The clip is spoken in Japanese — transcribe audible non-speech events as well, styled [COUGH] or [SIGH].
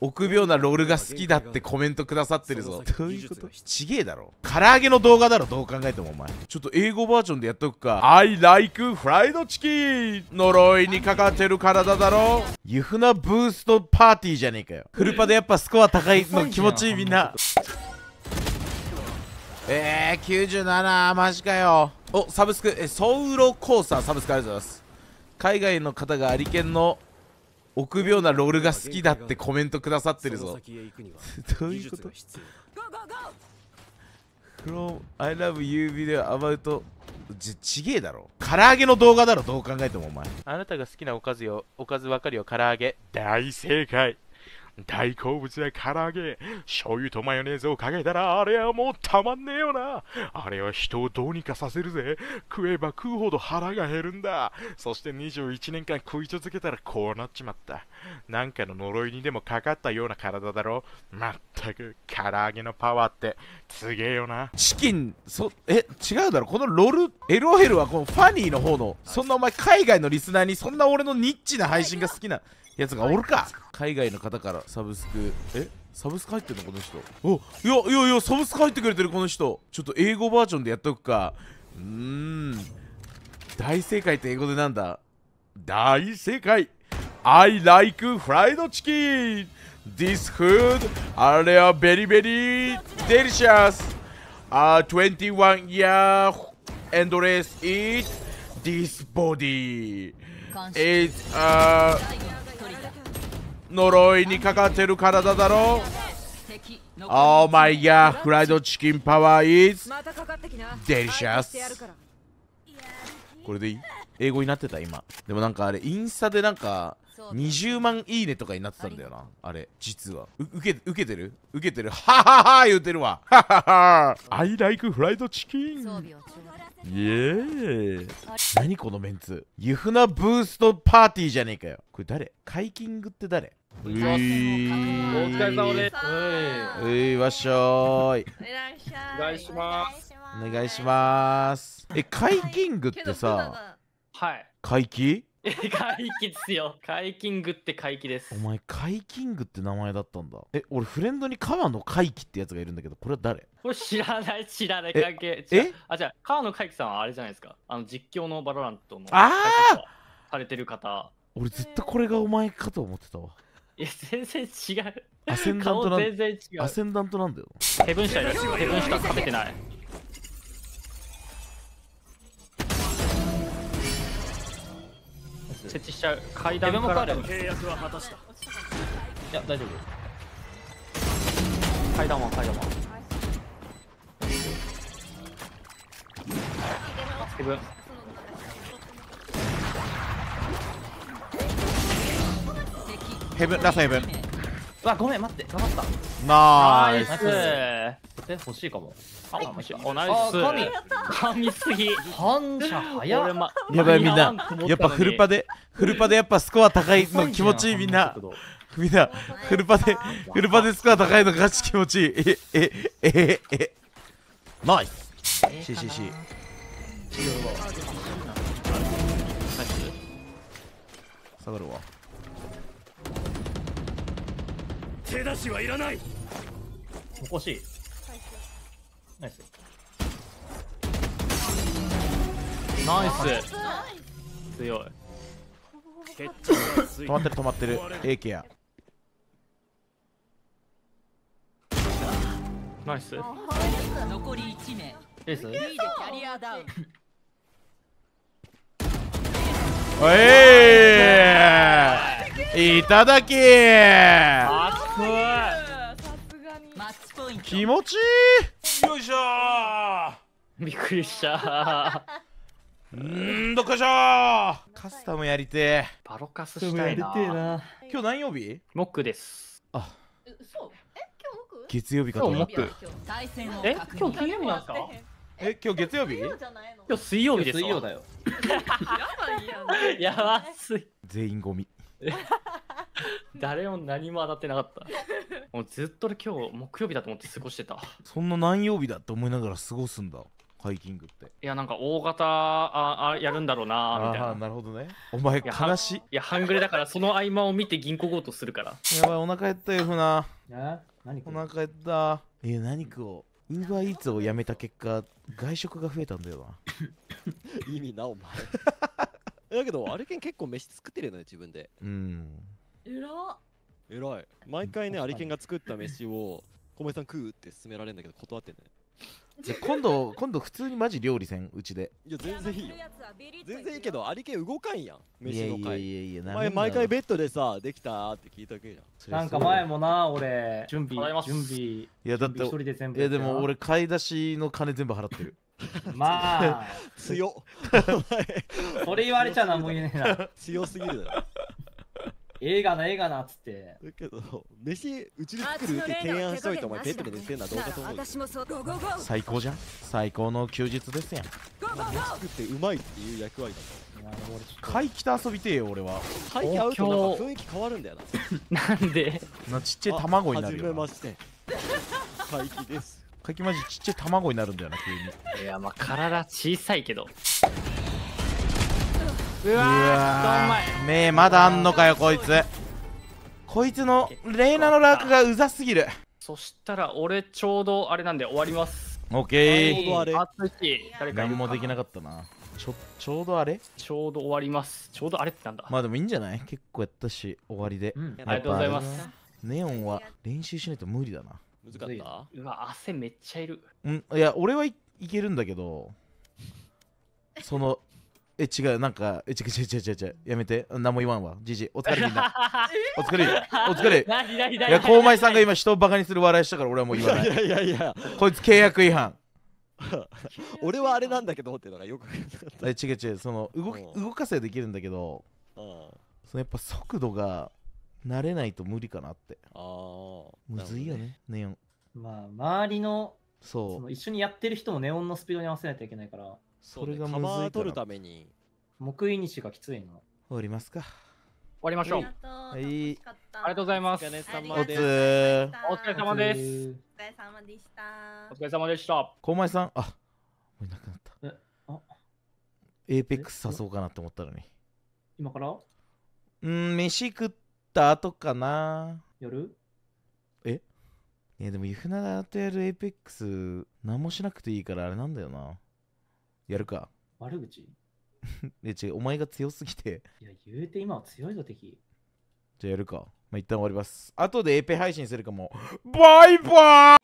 臆病なロールが好きだってコメントくださってるぞどういうことちげえだろ唐揚げの動画だろどう考えてもお前ちょっと英語バージョンでやっとくか I like fried chicken 呪いにかかってる体だろユフナブーストパーティーじゃねえかよフルパでやっぱスコア高いの気持ちいいみんなえー97マジかよおサブスクえソウロコーサーサブスクありがとうございます海外の方がアリケンの臆病なロールが好きだってコメントくださってるぞどういうこと From I love you video about ちちげえだろ唐揚げの動画だろどう考えてもお前あなたが好きなおかずよおかずばかるよ唐揚げ大正解大好物や唐揚げ、醤油とマヨネーズをかけたらあれはもうたまんねえよな。あれは人をどうにかさせるぜ。食えば食うほど腹が減るんだ。そして21年間食い続けたらこうなっちまった。なんかの呪いにでもかかったような体だろ。まったく、唐揚げのパワーってすげえよな。チキン、そ、え、違うだろ。このロル、LOL はこのファニーの方の、そんなお前海外のリスナーにそんな俺のニッチな配信が好きな。やつがおるか海外の方からサブスクえサブスク入ってんのこの人おいやいやいやサブスク入ってくれてるこの人ちょっと英語バージョンでやっとくかうーん大正解って英語でなんだ大正解 I like fried chicken This food are very very delicious uh, 21 year endless eat this body is uh 呪いにかかってる体だろう Oh my god フライドチキンパワーイズデリシャスこれでいい英語になってた今でもなんかあれインスタでなんか20万いいねとかになってたんだよなあれ実は受け受けてる受けてるははは言うてるわははは I like fried chicken イエーイ何このメンツユフナブーストパーティーじゃねえかよこれ誰カイキングって誰お疲れ様ですういわっしょーいお願いしますお願いしますえカイキングってさはいイキ怪 [LAUGHS] 奇っすよ。奇ングって怪奇です。お前、奇ングって名前だったんだ。え、俺、フレンドに川野怪奇ってやつがいるんだけど、これは誰これ知らない、知らない関係。えあ、じゃあ、川野怪奇さんはあれじゃないですか。あの、実況のバロラントの。ああされてる方。俺、ずっとこれがお前かと思ってたわ。いや、全然違う。アセンダントなんアセンダントなんだよ。ヘブンシャイだし、ヘブンシャー食べてない。設置しちゃう階段からでも契約は果たしたいや大丈夫階段は階段は分ヘブンラストヘブンわごめん待って頑張ったナイスえ欲しいかもあ、はい、おナイス神神すぎ反射早っ、ま、やばいみんなやっぱフルパでフルパでやっぱスコア高いの気持ちいいみんなみんなフルパでフルパでスコア高いのガチ気持ちいいえええええナイス CCC 下がるわ手出しはいらないおこしいナイスナイス強い [LAUGHS] 止まってる止まってる A ケアナイス残り1名エースええいただき気持ちいいよいしょびっくりしたうんどっかしょカスタムやりてバロカスしたいな今日何曜日モックですあそうえ今日モック月曜日かと思っえ今日金曜日なんすかえ今日月曜日今日水曜日です水曜だよ [LAUGHS] やばいやば [LAUGHS] すい全員ゴミ [LAUGHS] [LAUGHS] 誰も何も当たってなかったもうずっと今日木曜日だと思って過ごしてたそんな何曜日だって思いながら過ごすんだハイキングっていやなんか大型ああやるんだろうなみたいなあなるほどねお前悲しいいや半グレだからその合間を見て銀行強盗するからやばいお腹減ったよふなえ何お腹減ったえ何食おうウーバーイーツをやめた結果外食が増えたんだよな [LAUGHS] 意味なお前 [LAUGHS] だけどあれけん結構飯作ってるよね自分でうんえらえらい毎回ねアリケンが作った飯を小林さん食うって勧められるんだけど断ってねじゃ今度今度普通にマジ料理せんうちでいや全然いいよ全然いいけどアリケン動かんやん飯の回いやいやいや前毎回ベッドでさできたって聞いたけじゃんなんか前もな俺準備準備いやだっていやでも俺買い出しの金全部払ってるまあ [LAUGHS] 強 [LAUGHS] それ言われちゃ何も言えねえな [LAUGHS] 強すぎるだろ映画な映画なっつってだけど飯うちで作るって提案しといてお前ベッドで寝てんのどうかと思う最高じゃん最高の休日ですやん飯作ってうまいっていう役割だと怪奇と遊びてえよ俺は怪奇合うとなん雰囲気変わるんだよななんでなちっちゃい卵になるよはじめ怪奇です怪奇マジちっちゃい卵になるんだよな急にいやまあ体小さいけどうわーうまねえまだあんのかよこいつこいつのレイナのラークがうざすぎるそしたら俺ちょうどあれなんで終わりますオッケーあれあ誰か何もできなかったなちょちょうどあれちょうど終わりますちょうどあれってなんだまあでもいいんじゃない結構やったし終わりで、うん、ありがとうございますネオンは練習しないと無理だな難かったうわ汗めっちゃいるうんいや俺はい、いけるんだけどそのえ違うなんかえ違う違う違う違うやめて何も言わんわじじお疲れみんな [LAUGHS] お疲れお疲れいや高前さんが今人をバカにする笑いしたから俺はもう言わないいやいやいやこいつ契約違反俺はあれなんだけどってのがよくえ違う違うその動き、動かせできるんだけど、うん、そのやっぱ速度が慣れないと無理かなってああむずいよねねネオンまあ周りのそのう一緒にやってる人もネオンのスピードに合わせないといけないから、それがまずいから取るために木イにしがきついの。終わりますか終わりましょう。はいありがとうございます。疲れ様でお疲すれお疲れ様ですえお疲れ様でした。お疲れ様でした。高前さんあもういなくなったえあエーペックス誘うかなって思ったのに今からうん飯食った後かな夜えー、でも、ゆふならとやるエイペックス、何もしなくていいからあれなんだよな。やるか。悪口 [LAUGHS] え、違う、お前が強すぎていや、言うて今は強いぞ、敵。じゃあやるか。まあ、一旦終わります。後でエペ配信するかも。バイバーイ